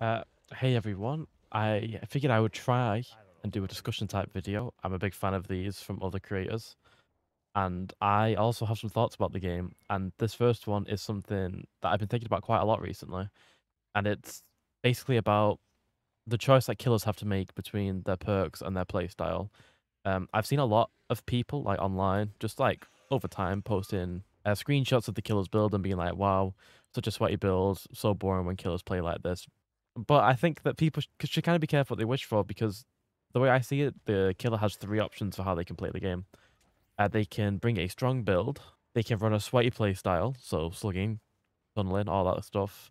Uh, hey everyone, I figured I would try and do a discussion type video. I'm a big fan of these from other creators. And I also have some thoughts about the game. And this first one is something that I've been thinking about quite a lot recently. And it's basically about the choice that killers have to make between their perks and their playstyle. Um, I've seen a lot of people like online, just like over time, posting uh, screenshots of the killer's build and being like, wow, such a sweaty build, so boring when killers play like this, but I think that people should kind of be careful what they wish for because the way I see it, the killer has three options for how they can play the game. Uh, they can bring a strong build, they can run a sweaty play style, so slugging, tunneling, all that stuff,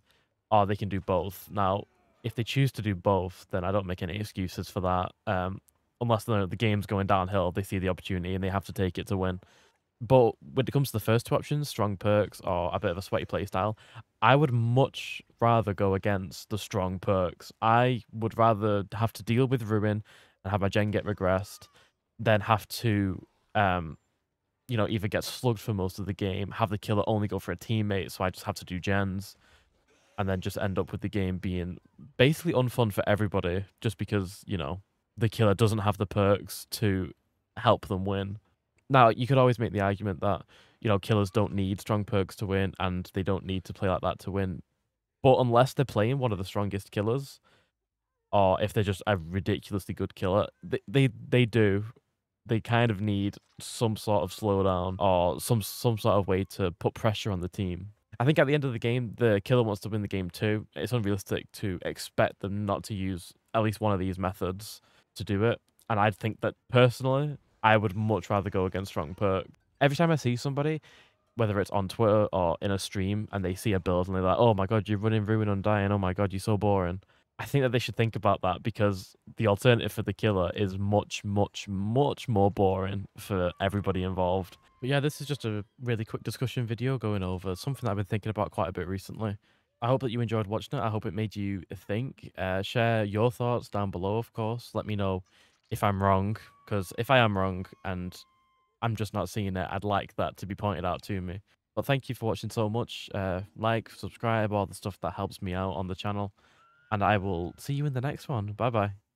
or they can do both. Now, if they choose to do both, then I don't make any excuses for that. Um, unless the, the game's going downhill, they see the opportunity and they have to take it to win. But when it comes to the first two options, strong perks or a bit of a sweaty playstyle, I would much rather go against the strong perks. I would rather have to deal with ruin and have my gen get regressed than have to um, you know, either get slugged for most of the game, have the killer only go for a teammate, so I just have to do gens, and then just end up with the game being basically unfun for everybody, just because, you know, the killer doesn't have the perks to help them win. Now you could always make the argument that you know killers don't need strong perks to win, and they don't need to play like that to win. But unless they're playing one of the strongest killers, or if they're just a ridiculously good killer, they they, they do. They kind of need some sort of slowdown or some some sort of way to put pressure on the team. I think at the end of the game, the killer wants to win the game too. It's unrealistic to expect them not to use at least one of these methods to do it. And I think that personally, I would much rather go against Strong Perk. Every time I see somebody, whether it's on Twitter or in a stream, and they see a build and they're like, oh my god, you're running Ruin Undying, oh my god, you're so boring. I think that they should think about that because the alternative for the killer is much, much, much more boring for everybody involved. But yeah, this is just a really quick discussion video going over something that I've been thinking about quite a bit recently. I hope that you enjoyed watching it. I hope it made you think. Uh, share your thoughts down below, of course. Let me know if I'm wrong, because if I am wrong and I'm just not seeing it, I'd like that to be pointed out to me. But thank you for watching so much. Uh, like, subscribe, all the stuff that helps me out on the channel. And I will see you in the next one. Bye bye.